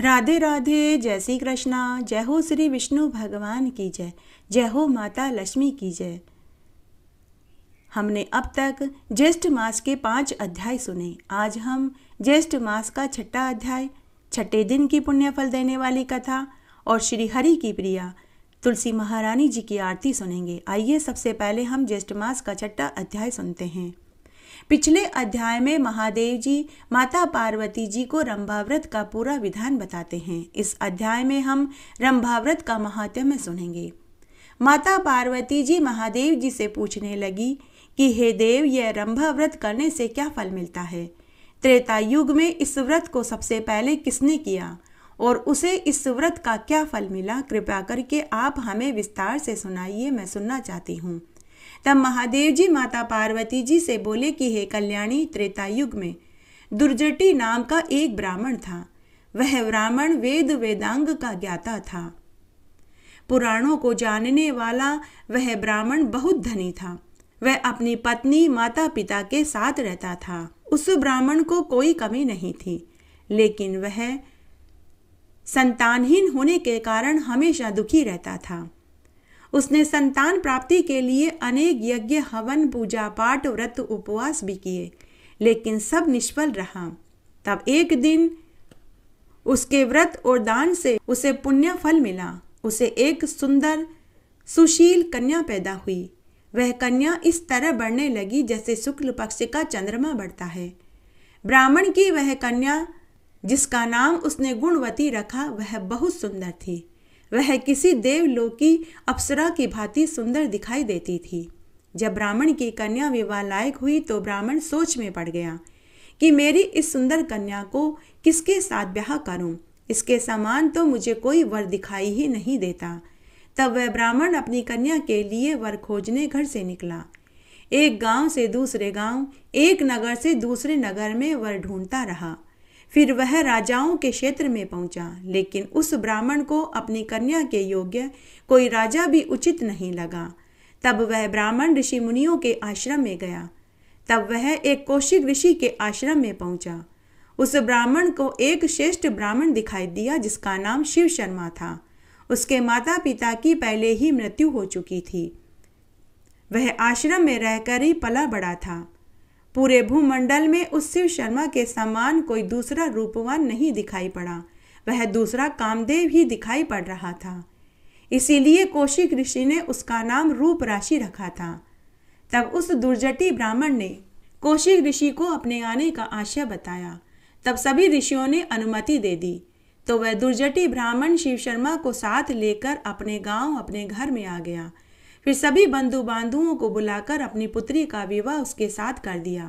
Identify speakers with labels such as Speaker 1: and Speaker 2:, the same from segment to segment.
Speaker 1: राधे राधे जय श्री कृष्णा जय हो श्री विष्णु भगवान की जय जय हो माता लक्ष्मी की जय हमने अब तक ज्येष्ठ मास के पांच अध्याय सुने आज हम ज्येष्ठ मास का छठा अध्याय छठे दिन की पुण्य फल देने वाली कथा और श्री हरि की प्रिया तुलसी महारानी जी की आरती सुनेंगे आइए सबसे पहले हम ज्येष्ठ मास का छठा अध्याय सुनते हैं पिछले अध्याय में महादेव जी माता पार्वती जी को रंभाव्रत का पूरा विधान बताते हैं इस अध्याय में हम रंभाव्रत का महात्म्य सुनेंगे माता पार्वती जी महादेव जी से पूछने लगी कि हे देव यह रंभा व्रत करने से क्या फल मिलता है त्रेता युग में इस व्रत को सबसे पहले किसने किया और उसे इस व्रत का क्या फल मिला कृपया करके आप हमें विस्तार से सुनाइए मैं सुनना चाहती हूँ तब महादेव जी माता पार्वती जी से बोले कि हे कल्याणी त्रेता युग में दुर्जटी नाम का एक ब्राह्मण था वह ब्राह्मण वेद वेदांग का ज्ञाता था पुराणों को जानने वाला वह ब्राह्मण बहुत धनी था वह अपनी पत्नी माता पिता के साथ रहता था उस ब्राह्मण को कोई कमी नहीं थी लेकिन वह संतानहीन होने के कारण हमेशा दुखी रहता था उसने संतान प्राप्ति के लिए अनेक यज्ञ हवन पूजा पाठ व्रत उपवास भी किए लेकिन सब निष्फल रहा तब एक दिन उसके व्रत और दान से उसे पुण्य फल मिला उसे एक सुंदर सुशील कन्या पैदा हुई वह कन्या इस तरह बढ़ने लगी जैसे शुक्ल पक्ष का चंद्रमा बढ़ता है ब्राह्मण की वह कन्या जिसका नाम उसने गुणवती रखा वह बहुत सुंदर थी वह किसी देवलोकी अप्सरा की भांति सुंदर दिखाई देती थी जब ब्राह्मण की कन्या विवाह लायक हुई तो ब्राह्मण सोच में पड़ गया कि मेरी इस सुंदर कन्या को किसके साथ ब्याह करूं? इसके समान तो मुझे कोई वर दिखाई ही नहीं देता तब वह ब्राह्मण अपनी कन्या के लिए वर खोजने घर से निकला एक गांव से दूसरे गांव, एक नगर से दूसरे नगर में वर ढूंढता रहा फिर वह राजाओं के क्षेत्र में पहुंचा लेकिन उस ब्राह्मण को अपनी कन्या के योग्य कोई राजा भी उचित नहीं लगा तब वह ब्राह्मण ऋषि मुनियों के आश्रम में गया तब वह एक कौशिक ऋषि के आश्रम में पहुंचा उस ब्राह्मण को एक श्रेष्ठ ब्राह्मण दिखाई दिया जिसका नाम शिव शर्मा था उसके माता पिता की पहले ही मृत्यु हो चुकी थी वह आश्रम में रहकर ही पला बड़ा था पूरे भूमंडल में उस शिव शर्मा के समान कोई दूसरा रूपवान नहीं दिखाई पड़ा वह दूसरा कामदेव ही दिखाई पड़ रहा था इसीलिए कौशिक ऋषि ने उसका नाम रूप राशि रखा था तब उस दुर्जटी ब्राह्मण ने कौशिक ऋषि को अपने आने का आशय बताया तब सभी ऋषियों ने अनुमति दे दी तो वह दुर्जटी ब्राह्मण शिव शर्मा को साथ लेकर अपने गांव अपने घर में आ गया फिर सभी बंधु बांधुओं को बुलाकर अपनी पुत्री का विवाह उसके साथ कर दिया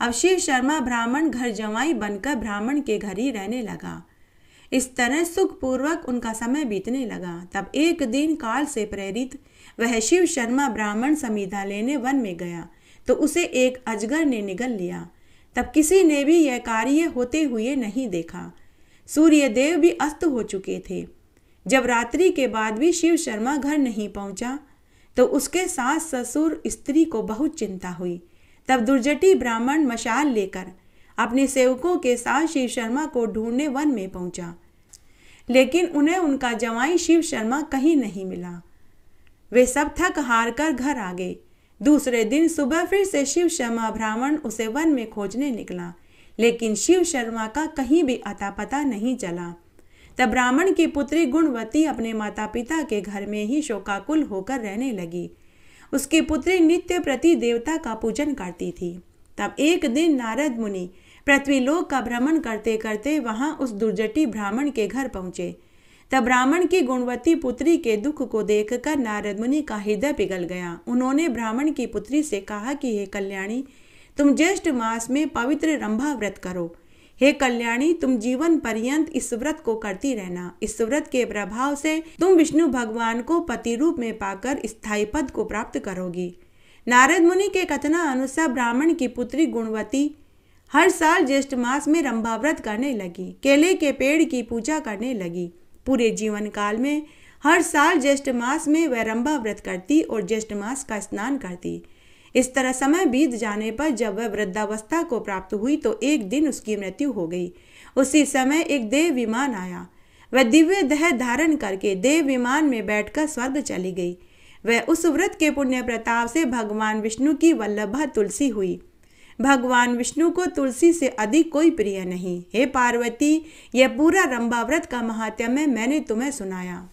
Speaker 1: अब शिव शर्मा ब्राह्मण घर जवाई बनकर ब्राह्मण के घर ही रहने लगा इस तरह सुखपूर्वक उनका समय बीतने लगा तब एक दिन काल से प्रेरित वह शिव शर्मा ब्राह्मण समीधा लेने वन में गया तो उसे एक अजगर ने निगल लिया तब किसी ने भी यह कार्य होते हुए नहीं देखा सूर्यदेव भी अस्त हो चुके थे जब रात्रि के बाद भी शिव शर्मा घर नहीं पहुंचा तो उसके सास ससुर स्त्री को बहुत चिंता हुई तब दुर्जटी ब्राह्मण मशाल लेकर अपने सेवकों के साथ शिव शर्मा को ढूंढने वन में पहुंचा लेकिन उन्हें उनका जवाई शिव शर्मा कहीं नहीं मिला वे सब थक हार कर घर आ गए दूसरे दिन सुबह फिर से शिव शर्मा ब्राह्मण उसे वन में खोजने निकला लेकिन शिव शर्मा का कहीं भी अता पता नहीं चला तब ब्राह्मण की पुत्री गुणवती अपने माता पिता के घर में ही शोकाकुल होकर रहने लगी उसकी पुत्री नित्य प्रति देवता का पूजन करती थी तब एक दिन नारद मुनि पृथ्वीलोक का भ्रमण करते करते वहां उस दुर्जटी ब्राह्मण के घर पहुंचे तब ब्राह्मण की गुणवती पुत्री के दुख को देखकर नारद मुनि का हृदय पिघल गया उन्होंने ब्राह्मण की पुत्री से कहा कि हे कल्याणी तुम ज्येष्ठ मास में पवित्र रंभा व्रत करो हे कल्याणी तुम जीवन पर्यंत इस व्रत को करती रहना इस व्रत के प्रभाव से तुम विष्णु भगवान को पति रूप में पाकर स्थायी पद को प्राप्त करोगी नारद मुनि के कथना अनुसार ब्राह्मण की पुत्री गुणवती हर साल ज्येष्ठ मास में रंभाव्रत करने लगी केले के पेड़ की पूजा करने लगी पूरे जीवन काल में हर साल ज्येष्ठ मास में वह व्रत करती और ज्येष्ठ मास का स्नान करती इस तरह समय बीत जाने पर जब वह वृद्धावस्था को प्राप्त हुई तो एक दिन उसकी मृत्यु हो गई उसी समय एक देव विमान आया वह दिव्य देह धारण करके देव विमान में बैठकर स्वर्ग चली गई वह उस व्रत के पुण्य प्रताप से भगवान विष्णु की वल्लभा तुलसी हुई भगवान विष्णु को तुलसी से अधिक कोई प्रिय नहीं हे पार्वती यह पूरा रंबा व्रत का महात्म्य मैंने तुम्हें सुनाया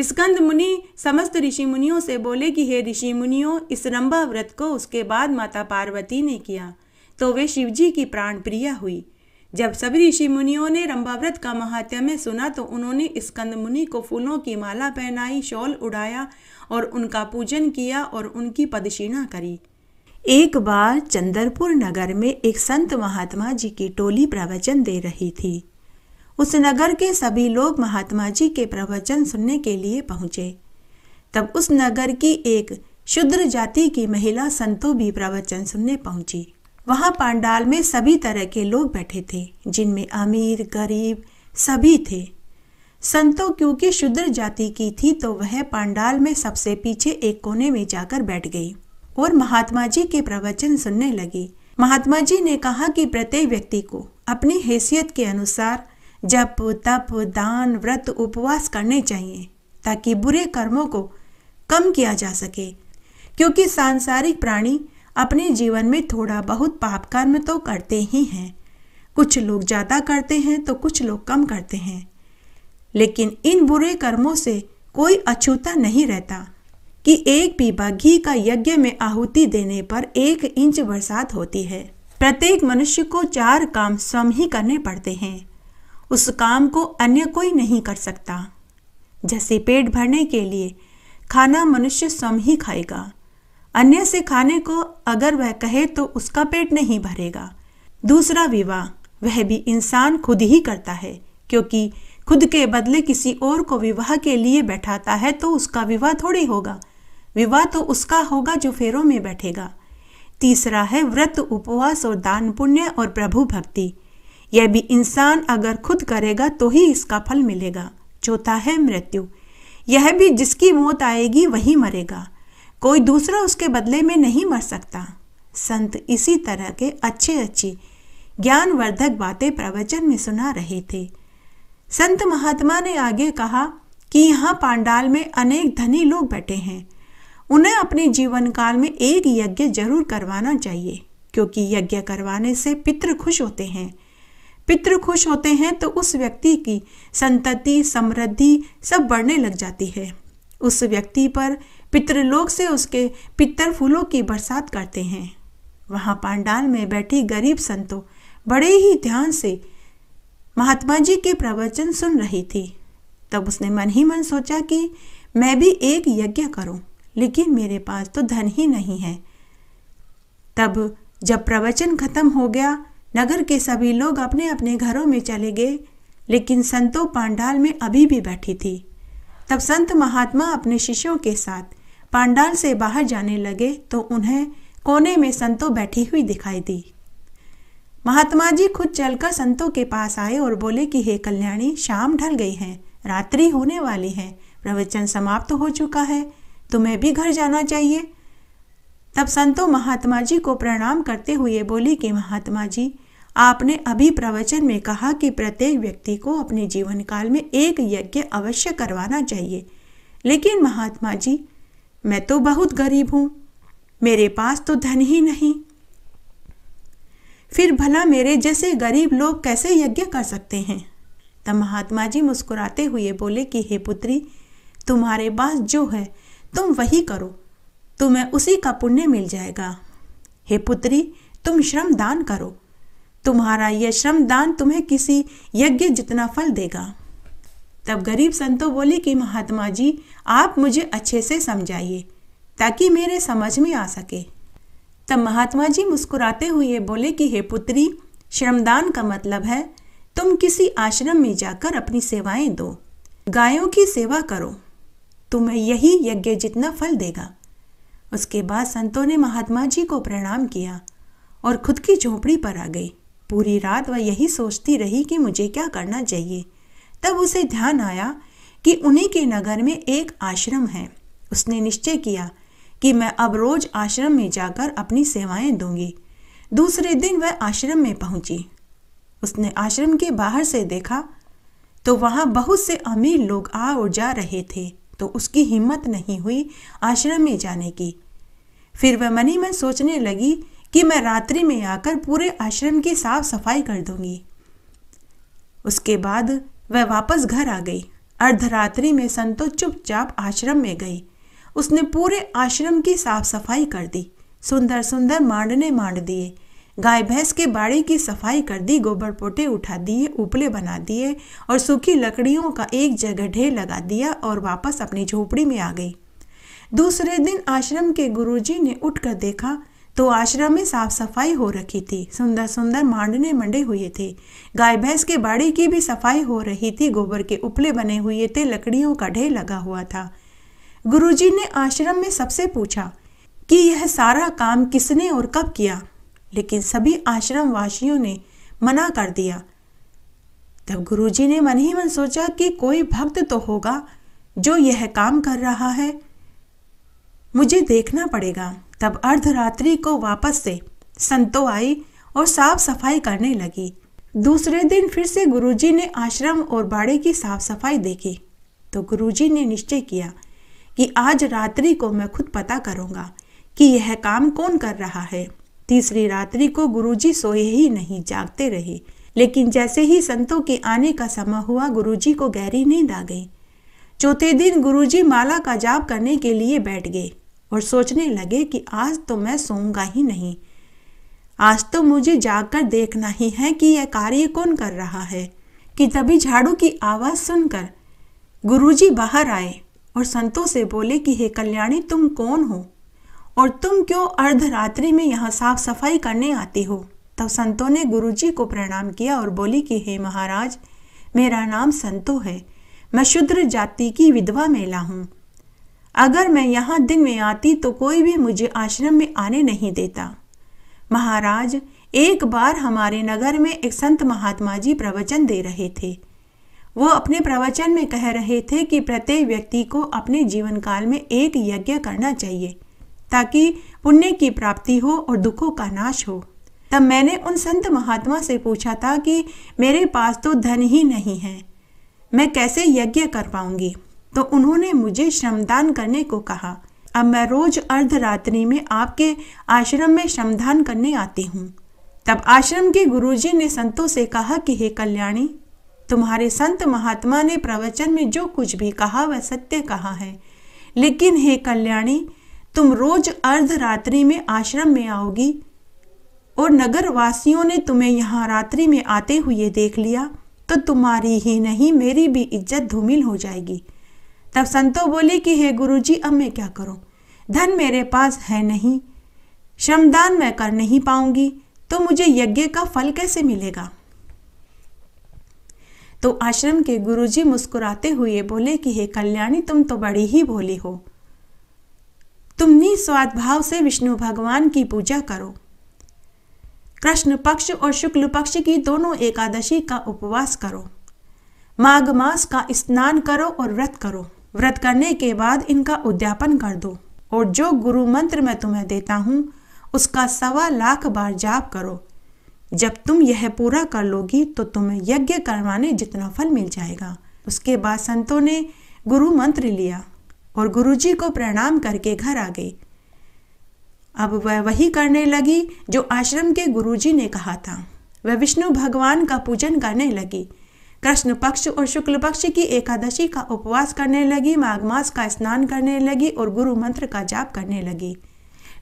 Speaker 1: स्कंद मुनि समस्त ऋषि मुनियों से बोले कि हे ऋषि मुनियों इस रंबा व्रत को उसके बाद माता पार्वती ने किया तो वे शिवजी की प्राण प्रिया हुई जब सभी ऋषि मुनियों ने रंबा व्रत का महात्म्य सुना तो उन्होंने स्कंद मुनि को फूलों की माला पहनाई शॉल उड़ाया और उनका पूजन किया और उनकी पदशीना करी एक बार चंद्रपुर नगर में एक संत महात्मा जी की टोली प्रवचन दे रही थी उस नगर के सभी लोग महात्मा जी के प्रवचन सुनने के लिए पहुंचे तब उस नगर की एक शुद्र जाति की महिला संतो भी प्रवचन सुनने पहुंची वहां पांडाल में सभी तरह के लोग बैठे थे जिनमें अमीर गरीब सभी थे संतो क्योंकि शुद्र जाति की थी तो वह पांडाल में सबसे पीछे एक कोने में जाकर बैठ गई और महात्मा जी के प्रवचन सुनने लगी महात्मा जी ने कहा कि प्रत्येक व्यक्ति को अपनी हैसियत के अनुसार जप तप दान व्रत उपवास करने चाहिए ताकि बुरे कर्मों को कम किया जा सके क्योंकि सांसारिक प्राणी अपने जीवन में थोड़ा बहुत पाप कर्म तो करते ही हैं कुछ लोग ज़्यादा करते हैं तो कुछ लोग कम करते हैं लेकिन इन बुरे कर्मों से कोई अछूता नहीं रहता कि एक पीपा घी का यज्ञ में आहुति देने पर एक इंच बरसात होती है प्रत्येक मनुष्य को चार काम स्वयं ही करने पड़ते हैं उस काम को अन्य कोई नहीं कर सकता जैसे पेट भरने के लिए खाना मनुष्य स्वयं ही खाएगा अन्य से खाने को अगर वह कहे तो उसका पेट नहीं भरेगा दूसरा विवाह वह भी इंसान खुद ही करता है क्योंकि खुद के बदले किसी और को विवाह के लिए बैठाता है तो उसका विवाह थोड़ी होगा विवाह तो उसका होगा जो फेरों में बैठेगा तीसरा है व्रत उपवास और दान पुण्य और प्रभु भक्ति यह भी इंसान अगर खुद करेगा तो ही इसका फल मिलेगा चौथा है मृत्यु यह भी जिसकी मौत आएगी वही मरेगा कोई दूसरा उसके बदले में नहीं मर सकता संत इसी तरह के अच्छे अच्छे ज्ञानवर्धक बातें प्रवचन में सुना रहे थे संत महात्मा ने आगे कहा कि यहाँ पांडाल में अनेक धनी लोग बैठे हैं उन्हें अपने जीवन काल में एक यज्ञ जरूर करवाना चाहिए क्योंकि यज्ञ करवाने से पितृ खुश होते हैं पितृ खुश होते हैं तो उस व्यक्ति की संतति समृद्धि सब बढ़ने लग जाती है उस व्यक्ति पर पितृलोक से उसके पितर फूलों की बरसात करते हैं वहाँ पांडाल में बैठी गरीब संतों बड़े ही ध्यान से महात्मा जी के प्रवचन सुन रही थी तब उसने मन ही मन सोचा कि मैं भी एक यज्ञ करूं, लेकिन मेरे पास तो धन ही नहीं है तब जब प्रवचन खत्म हो गया नगर के सभी लोग अपने अपने घरों में चले गए लेकिन संतों पांडाल में अभी भी बैठी थी तब संत महात्मा अपने शिष्यों के साथ पांडाल से बाहर जाने लगे तो उन्हें कोने में संतों बैठी हुई दिखाई दी महात्मा जी खुद चलकर संतों के पास आए और बोले कि हे कल्याणी शाम ढल गई है रात्रि होने वाली है प्रवचन समाप्त हो चुका है तुम्हें भी घर जाना चाहिए तब संतों महात्मा जी को प्रणाम करते हुए बोली कि महात्मा जी आपने अभी प्रवचन में कहा कि प्रत्येक व्यक्ति को अपने जीवन काल में एक यज्ञ अवश्य करवाना चाहिए लेकिन महात्मा जी मैं तो बहुत गरीब हूँ मेरे पास तो धन ही नहीं फिर भला मेरे जैसे गरीब लोग कैसे यज्ञ कर सकते हैं तब महात्मा जी मुस्कुराते हुए बोले कि हे पुत्री तुम्हारे पास जो है तुम वही करो तुम्हें उसी का पुण्य मिल जाएगा हे पुत्री तुम श्रम दान करो तुम्हारा यह श्रम दान तुम्हें किसी यज्ञ जितना फल देगा तब गरीब संतो बोले कि महात्मा जी आप मुझे अच्छे से समझाइए ताकि मेरे समझ में आ सके तब महात्मा जी मुस्कुराते हुए बोले कि हे पुत्री श्रमदान का मतलब है तुम किसी आश्रम में जाकर अपनी सेवाएं दो गायों की सेवा करो तुम्हें यही यज्ञ जितना फल देगा उसके बाद संतों ने महात्मा जी को प्रणाम किया और खुद की झोपड़ी पर आ गई पूरी रात वह यही सोचती रही कि मुझे क्या करना चाहिए तब उसे ध्यान आया कि उन्हीं के नगर में एक आश्रम है उसने निश्चय किया कि मैं अब रोज आश्रम में जाकर अपनी सेवाएं दूंगी दूसरे दिन वह आश्रम में पहुंची उसने आश्रम के बाहर से देखा तो वहाँ बहुत से अमीर लोग आ और जा रहे थे तो उसकी हिम्मत नहीं हुई आश्रम में जाने की फिर वह मनी मन सोचने लगी कि मैं रात्रि में आकर पूरे आश्रम की साफ सफाई कर दूंगी उसके बाद वह वापस घर आ गई अर्धरात्रि में संतो चुपचाप आश्रम में गई उसने पूरे आश्रम की साफ सफाई कर दी सुंदर सुंदर मांडने मांड दिए गाय भैंस के बाड़े की सफाई कर दी गोबर पोटे उठा दिए उपले बना दिए और सूखी लकड़ियों का एक जगह ढेर लगा दिया और वापस अपनी झोपड़ी में आ गई दूसरे दिन आश्रम के गुरुजी ने उठकर देखा तो आश्रम में साफ सफाई हो रखी थी सुंदर सुंदर मांडने मंडे हुए थे गाय भैंस के बाड़ी की भी सफाई हो रही थी गोबर के उपले बने हुए थे लकड़ियों का ढेर लगा हुआ था गुरुजी ने आश्रम में सबसे पूछा कि यह सारा काम किसने और कब किया लेकिन सभी आश्रम वासियों ने मना कर दिया तब गुरुजी ने मन ही मन सोचा कि कोई भक्त तो होगा जो यह काम कर रहा है मुझे देखना पड़ेगा तब अर्धरात्रि को वापस से संतो आई और साफ सफाई करने लगी दूसरे दिन फिर से गुरुजी ने आश्रम और बाड़े की साफ सफाई देखी तो गुरुजी ने निश्चय किया कि आज रात्रि को मैं खुद पता करूँगा कि यह काम कौन कर रहा है तीसरी रात्रि को गुरुजी सोए ही नहीं जागते रहे लेकिन जैसे ही संतों के आने का समय हुआ गुरुजी को गहरी नींद आ गई चौथे दिन गुरुजी माला का जाप करने के लिए बैठ गए और सोचने लगे कि आज तो मैं सोऊंगा ही नहीं आज तो मुझे जाकर देखना ही है कि यह कार्य कौन कर रहा है कि तभी झाड़ू की आवाज़ सुनकर गुरुजी बाहर आए और संतों से बोले कि हे कल्याणी तुम कौन हो और तुम क्यों अर्धरात्रि में यहाँ साफ सफाई करने आती हो तब संतों ने गुरुजी को प्रणाम किया और बोली कि हे महाराज मेरा नाम संतो है मैं शुद्र जाति की विधवा मेला हूँ अगर मैं यहाँ दिन में आती तो कोई भी मुझे आश्रम में आने नहीं देता महाराज एक बार हमारे नगर में एक संत महात्मा जी प्रवचन दे रहे थे वो अपने प्रवचन में कह रहे थे कि प्रत्येक व्यक्ति को अपने जीवन काल में एक यज्ञ करना चाहिए ताकि पुण्य की प्राप्ति हो और दुखों का नाश हो तब मैंने उन संत महात्मा से पूछा था कि मेरे पास तो धन ही नहीं है मैं कैसे यज्ञ कर पाऊंगी तो उन्होंने मुझे श्रमदान करने को कहा अब मैं रोज अर्धरात्रि में आपके आश्रम में श्रमदान करने आती हूँ तब आश्रम के गुरुजी ने संतों से कहा कि हे कल्याणी तुम्हारे संत महात्मा ने प्रवचन में जो कुछ भी कहा वह सत्य कहा है लेकिन हे कल्याणी तुम रोज अर्ध रात्रि में आश्रम में आओगी और नगर वासियों ने तुम्हें यहाँ रात्रि में आते हुए देख लिया तो तुम्हारी ही नहीं मेरी भी इज्जत धूमिल हो जाएगी तब संतो बोली कि हे गुरुजी अब मैं क्या करूं? धन मेरे पास है नहीं श्रमदान मैं कर नहीं पाऊंगी तो मुझे यज्ञ का फल कैसे मिलेगा तो आश्रम के गुरुजी मुस्कुराते हुए बोले कि हे कल्याणी तुम तो बड़ी ही भोली हो तुम निस्वाद भाव से विष्णु भगवान की पूजा करो कृष्ण पक्ष और शुक्ल पक्ष की दोनों एकादशी का उपवास करो माघ मास का स्नान करो और व्रत करो व्रत करने के बाद इनका उद्यापन कर दो और जो गुरु मंत्र मैं तुम्हें देता हूँ उसका सवा लाख बार जाप करो जब तुम यह पूरा कर लोगी तो तुम्हें यज्ञ करवाने जितना फल मिल जाएगा उसके बाद संतों ने गुरु मंत्र लिया और गुरुजी को प्रणाम करके घर आ गई अब वह वही करने लगी जो आश्रम के गुरुजी ने कहा था वह विष्णु भगवान का पूजन करने लगी कृष्ण पक्ष और शुक्ल पक्ष की एकादशी का उपवास करने लगी माघ मास का स्नान करने लगी और गुरु मंत्र का जाप करने लगी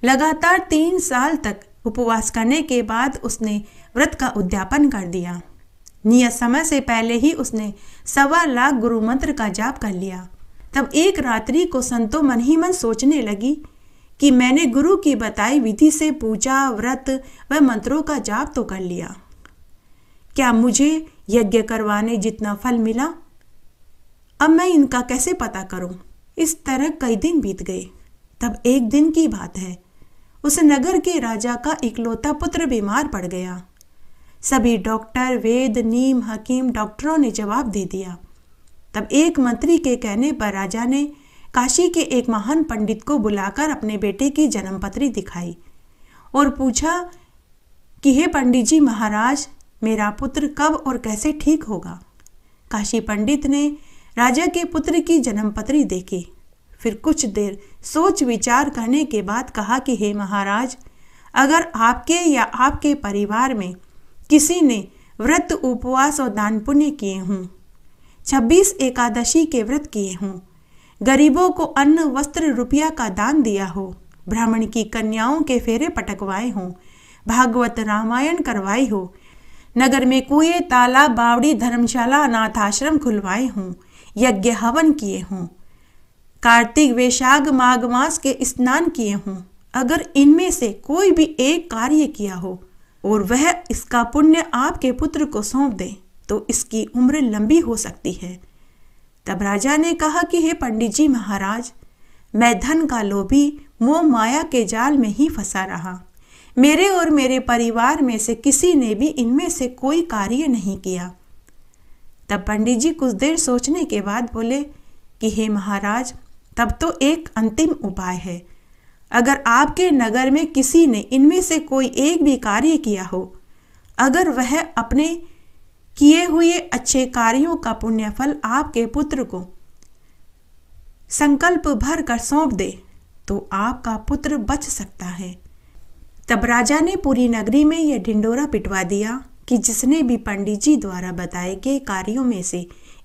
Speaker 1: लगातार तीन साल तक उपवास करने के बाद उसने व्रत का उद्यापन कर दिया नियत समय से पहले ही उसने सवा लाख गुरु मंत्र का जाप कर लिया तब एक रात्रि को संतो मन ही मन सोचने लगी कि मैंने गुरु की बताई विधि से पूजा व्रत व मंत्रों का जाप तो कर लिया क्या मुझे यज्ञ करवाने जितना फल मिला अब मैं इनका कैसे पता करूं? इस तरह कई दिन बीत गए तब एक दिन की बात है उस नगर के राजा का इकलौता पुत्र बीमार पड़ गया सभी डॉक्टर वेद नीम हकीम डॉक्टरों ने जवाब दे दिया तब एक मंत्री के कहने पर राजा ने काशी के एक महान पंडित को बुलाकर अपने बेटे की जन्मपत्री दिखाई और पूछा कि हे पंडित जी महाराज मेरा पुत्र कब और कैसे ठीक होगा काशी पंडित ने राजा के पुत्र की जन्मपत्री देखी फिर कुछ देर सोच विचार करने के बाद कहा कि हे महाराज अगर आपके या आपके परिवार में किसी ने व्रत उपवास और दान पुण्य किए हों छब्बीस एकादशी के व्रत किए हों गरीबों को अन्न वस्त्र रुपया का दान दिया हो ब्राह्मण की कन्याओं के फेरे पटकवाए हों भागवत रामायण करवाई हो नगर में कुएं तालाब बावड़ी धर्मशाला अनाथ आश्रम खुलवाए हों यज्ञ हवन किए हों कार्तिक वैशाख माघ मास के स्नान किए हों अगर इनमें से कोई भी एक कार्य किया हो और वह इसका पुण्य आपके पुत्र को सौंप दे तो इसकी उम्र लंबी हो सकती है तब राजा ने कहा कि हे पंडित जी महाराज मैं धन का लोभी मोह माया के जाल में ही फंसा रहा मेरे और मेरे परिवार में से किसी ने भी इनमें से कोई कार्य नहीं किया तब पंडित जी कुछ देर सोचने के बाद बोले कि हे महाराज तब तो एक अंतिम उपाय है अगर आपके नगर में किसी ने इनमें से कोई एक भी कार्य किया हो अगर वह अपने किए हुए अच्छे कार्यों का पुण्यफल आपके पुत्र को संकल्प भर कर सौंप दे तो आपका पुत्र बच सकता है तब राजा ने पूरी नगरी में यह ढिंडोरा पिटवा दिया कि जिसने भी पंडित जी द्वारा बताए गए कार्यों में से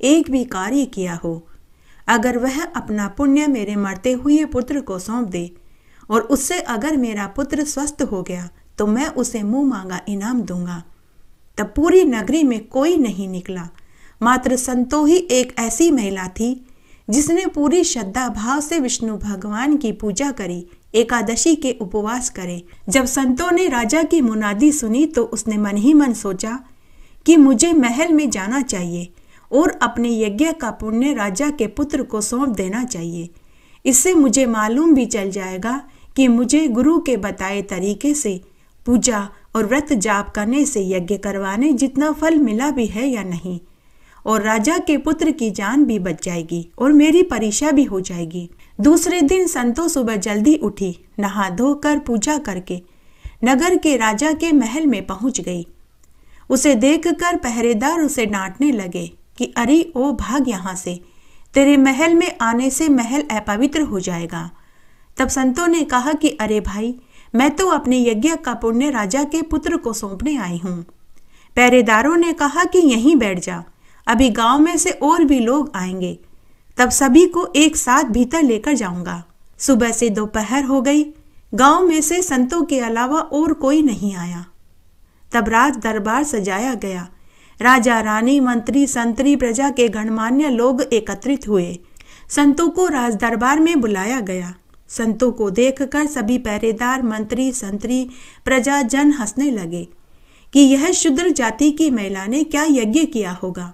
Speaker 1: एक भी कार्य किया हो अगर वह अपना पुण्य मेरे मरते हुए पुत्र को सौंप दे और उससे अगर मेरा पुत्र स्वस्थ हो गया तो मैं उसे मुंह मांगा इनाम दूंगा तब पूरी नगरी में कोई नहीं निकला मात्र संतो ही एक ऐसी महिला थी जिसने पूरी श्रद्धा भाव से विष्णु भगवान की पूजा करी एकादशी के उपवास करें जब संतों ने राजा की मुनादी सुनी तो उसने मन ही मन सोचा कि मुझे महल में जाना चाहिए और अपने यज्ञ का पुण्य राजा के पुत्र को सौंप देना चाहिए इससे मुझे मालूम भी चल जाएगा कि मुझे गुरु के बताए तरीके से पूजा और व्रत जाप करने से यज्ञ करवाने जितना फल मिला भी है या नहीं और राजा के पुत्र की जान भी बच जाएगी और मेरी परीक्षा भी हो जाएगी दूसरे दिन संतों सुबह जल्दी उठी नहा धोकर पूजा करके नगर के राजा के महल में पहुंच गई उसे देखकर पहरेदार उसे डांटने लगे कि अरे ओ भाग यहाँ से तेरे महल में आने से महल अपवित्र हो जाएगा तब संतों ने कहा कि अरे भाई मैं तो अपने यज्ञ का पुण्य राजा के पुत्र को सौंपने आई हूँ पहरेदारों ने कहा कि यहीं बैठ जा अभी गांव में से और भी लोग आएंगे तब सभी को एक साथ भीतर लेकर जाऊंगा सुबह से दोपहर हो गई गांव में से संतों के अलावा और कोई नहीं आया तब राज दरबार सजाया गया राजा रानी मंत्री संतरी प्रजा के गणमान्य लोग एकत्रित हुए संतों को राज दरबार में बुलाया गया संतों को देखकर सभी पहरेदार मंत्री संतरी प्रजा जन हंसने लगे कि यह शुद्र जाति की महिला ने क्या यज्ञ किया होगा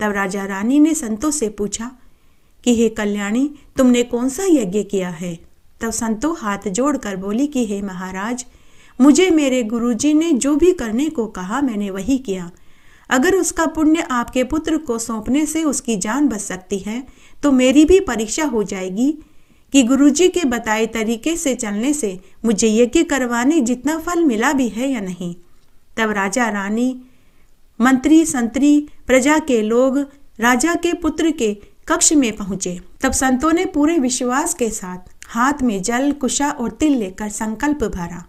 Speaker 1: तब राजा रानी ने संतों से पूछा कि हे कल्याणी तुमने कौन सा यज्ञ किया है तब संतो हाथ जोड़कर बोली कि हे महाराज मुझे मेरे गुरुजी ने जो भी करने को कहा मैंने वही किया अगर उसका पुण्य आपके पुत्र को सौंपने से उसकी जान बच सकती है तो मेरी भी परीक्षा हो जाएगी कि गुरुजी के बताए तरीके से चलने से मुझे यज्ञ करवाने जितना फल मिला भी है या नहीं तब राजा रानी मंत्री संतरी प्रजा के लोग राजा के पुत्र के कक्ष में पहुंचे तब संतों ने पूरे विश्वास के साथ हाथ में जल कुशा और तिल लेकर संकल्प भरा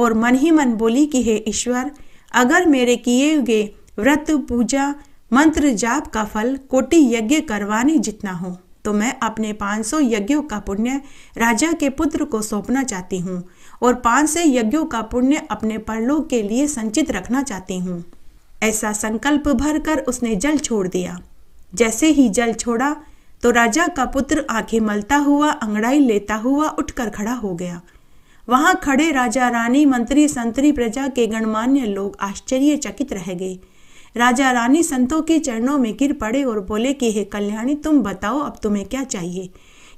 Speaker 1: और मन ही मन बोली कि हे ईश्वर अगर मेरे किए गए व्रत पूजा मंत्र जाप का फल कोटि यज्ञ करवाने जितना हो तो मैं अपने 500 यज्ञों का पुण्य राजा के पुत्र को सौंपना चाहती हूँ और 500 यज्ञों का पुण्य अपने परलोक के लिए संचित रखना चाहती हूँ ऐसा संकल्प भर कर उसने जल छोड़ दिया जैसे ही जल छोड़ा तो राजा का पुत्र आंखें मलता हुआ अंगड़ाई लेता हुआ उठकर खड़ा हो गया वहां खड़े राजा रानी मंत्री संतरी प्रजा के गणमान्य लोग आश्चर्यचकित रह गए राजा रानी संतों के चरणों में गिर पड़े और बोले कि हे कल्याणी तुम बताओ अब तुम्हें क्या चाहिए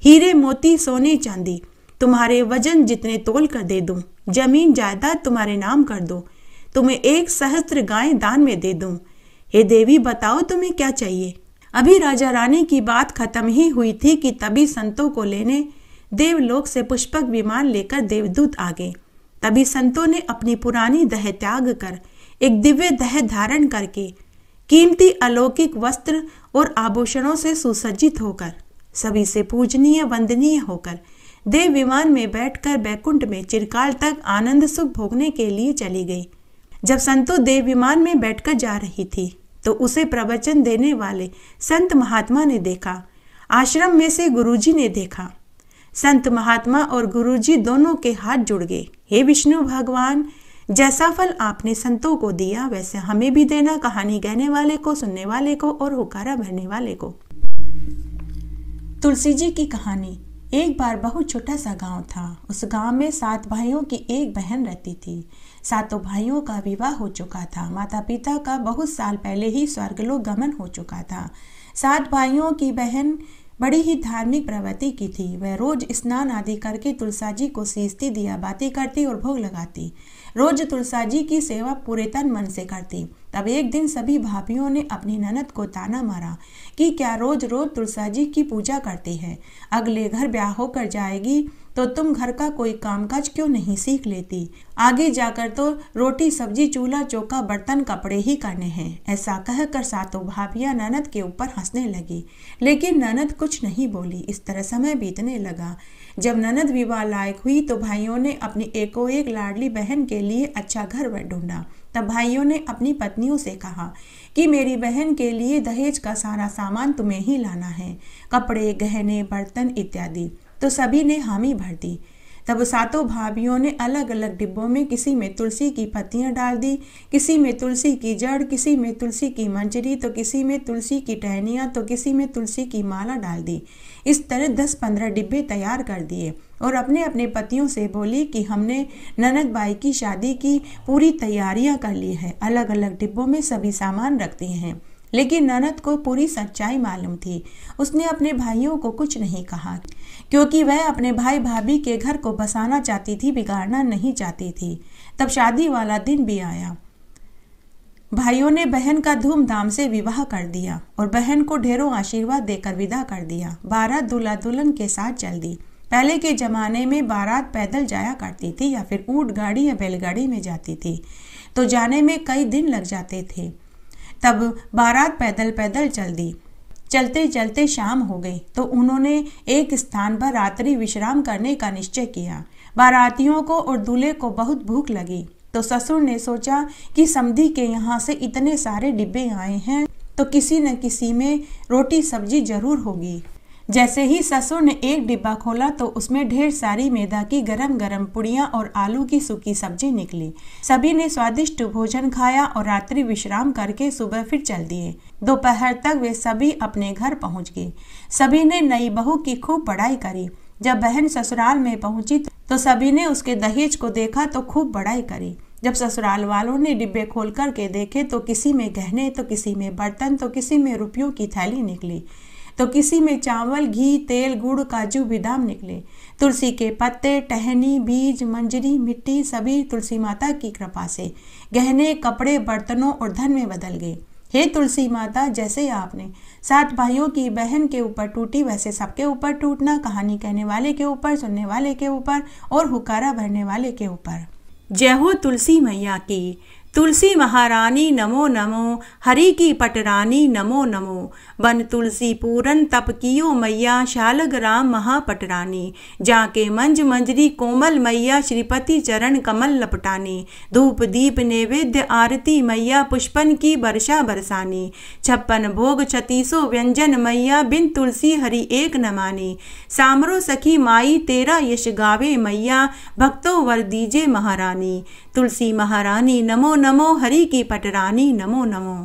Speaker 1: हीरे मोती सोने चांदी तुम्हारे वजन जितने तोल कर दे दूं जमीन जायदाद तुम्हारे नाम कर दो तुम्हें एक सहस्त्र गाय दान में दे दूं हे देवी बताओ तुम्हें क्या चाहिए अभी राजा रानी की बात खत्म ही हुई थी कि तभी संतों को लेने देवलोक से पुष्पक विमान लेकर देवदूत आ गए तभी संतों ने अपनी पुरानी दह त्याग कर एक दिव्य दह धारण करके कीमती अलौकिक वस्त्र और आभूषणों से सुसज्जित होकर सभी से पूजनीय वंदनीय होकर देव विमान में बैठकर बैकुंठ में चिरकाल तक आनंद सुख भोगने के लिए चली गई जब संतो देव विमान में बैठकर जा रही थी तो उसे प्रवचन देने वाले संत महात्मा ने देखा आश्रम में से गुरुजी ने देखा संत महात्मा और गुरुजी दोनों के हाथ जुड़ गए हे विष्णु भगवान जैसा फल आपने संतों को दिया वैसे हमें भी देना कहानी कहने वाले को सुनने वाले को और हुकारा भरने वाले को तुलसी जी की कहानी एक बार बहुत छोटा सा गांव था उस गांव में सात भाइयों की एक बहन रहती थी सातों भाइयों का विवाह हो चुका था माता पिता का बहुत साल पहले ही स्वर्गलोक गमन हो चुका था सात भाइयों की बहन बड़ी ही धार्मिक प्रवृत्ति की थी वह रोज स्नान आदि करके तुलसा जी को सींचती दिया बातें करती और भोग लगाती रोज तुलसा जी की सेवा पूरे तन मन से करती तब एक दिन सभी भाभियों ने अपनी ननद को ताना मारा कि क्या रोज रोज तुलसा जी की पूजा करती है अगले घर ब्याह होकर जाएगी तो तुम घर का कोई कामकाज क्यों नहीं सीख लेती आगे जाकर तो रोटी सब्जी चूल्हा चौका बर्तन कपड़े ही करने हैं ऐसा कहकर सातों भाभियां ननद के ऊपर हंसने लगी लेकिन ननद कुछ नहीं बोली इस तरह समय बीतने लगा जब ननद विवाह लायक हुई तो भाइयों ने अपनी एकोएक लाडली बहन के लिए अच्छा घर ढूंढा तब भाइयों ने अपनी पत्नियों से कहा कि मेरी बहन के लिए दहेज का सारा सामान तुम्हें ही लाना है कपड़े गहने बर्तन इत्यादि तो सभी ने हामी भर दी तब सातों भाभियों ने अलग अलग डिब्बों में किसी में तुलसी की पत्तियां डाल दी किसी में तुलसी की जड़ किसी में तुलसी की मंजरी तो किसी में तुलसी की टहनियाँ तो किसी में तुलसी की माला डाल दी इस तरह दस पंद्रह डिब्बे तैयार कर दिए और अपने अपने पतियों से बोली कि हमने ननद बाई की शादी की पूरी तैयारियां कर ली है अलग अलग डिब्बों में सभी सामान रखते हैं लेकिन ननद को पूरी सच्चाई मालूम थी उसने अपने भाइयों को कुछ नहीं कहा क्योंकि वह अपने भाई भाभी के घर को बसाना चाहती थी बिगाड़ना नहीं चाहती थी तब शादी वाला दिन भी आया भाइयों ने बहन का धूमधाम से विवाह कर दिया और बहन को ढेरों आशीर्वाद देकर विदा कर दिया बारह दूल्हा दुल्हन के साथ चल दी पहले के ज़माने में बारात पैदल जाया करती थी या फिर ऊँट गाड़ी या बैलगाड़ी में जाती थी तो जाने में कई दिन लग जाते थे तब बारात पैदल पैदल चल दी चलते चलते शाम हो गई तो उन्होंने एक स्थान पर रात्रि विश्राम करने का निश्चय किया बारातियों को और दूल्हे को बहुत भूख लगी तो ससुर ने सोचा कि समधी के यहाँ से इतने सारे डिब्बे आए हैं तो किसी न किसी में रोटी सब्जी जरूर होगी जैसे ही ससुर ने एक डिब्बा खोला तो उसमें ढेर सारी मैदा की गरम गरम पुड़िया और आलू की सूखी सब्जी निकली सभी ने स्वादिष्ट भोजन खाया और रात्रि विश्राम करके सुबह फिर चल दिए दोपहर तक वे सभी अपने घर पहुंच गए सभी ने नई बहू की खूब पढ़ाई करी जब बहन ससुराल में पहुंची तो सभी ने उसके दहेज को देखा तो खूब बड़ाई करी जब ससुराल वालों ने डिब्बे खोल कर के देखे तो किसी में गहने तो किसी में बर्तन तो किसी में रुपयों की थैली निकली तो किसी में चावल घी तेल गुड़ काजू बादाम निकले तुलसी के पत्ते टहनी बीज मंजरी मिट्टी सभी तुलसी माता की कृपा से गहने कपड़े बर्तनों और धन में बदल गए हे तुलसी माता जैसे आपने सात भाइयों की बहन के ऊपर टूटी वैसे सबके ऊपर टूटना कहानी कहने वाले के ऊपर सुनने वाले के ऊपर और हुकारा भरने वाले के ऊपर जय हो तुलसी मैया की तुलसी महारानी नमो नमो हरि की पटरानी नमो नमो बन तुलसी पूरन तप कियो मैया शालग राम महापटरानी जाके मंज मंजरी कोमल मैया श्रीपति चरण कमल लपटानी धूप दीप नैवेद्य आरती मैया पुष्पन की वर्षा बरसानी छप्पन भोग छतीसो व्यंजन मैया बिन तुलसी हरि एक नमानी सामरो सखी माई तेरा यश गावे मैया भक्तो वर दीजे महारानी तुलसी महारानी नमो नमो हरि की पटरानी नमो नमो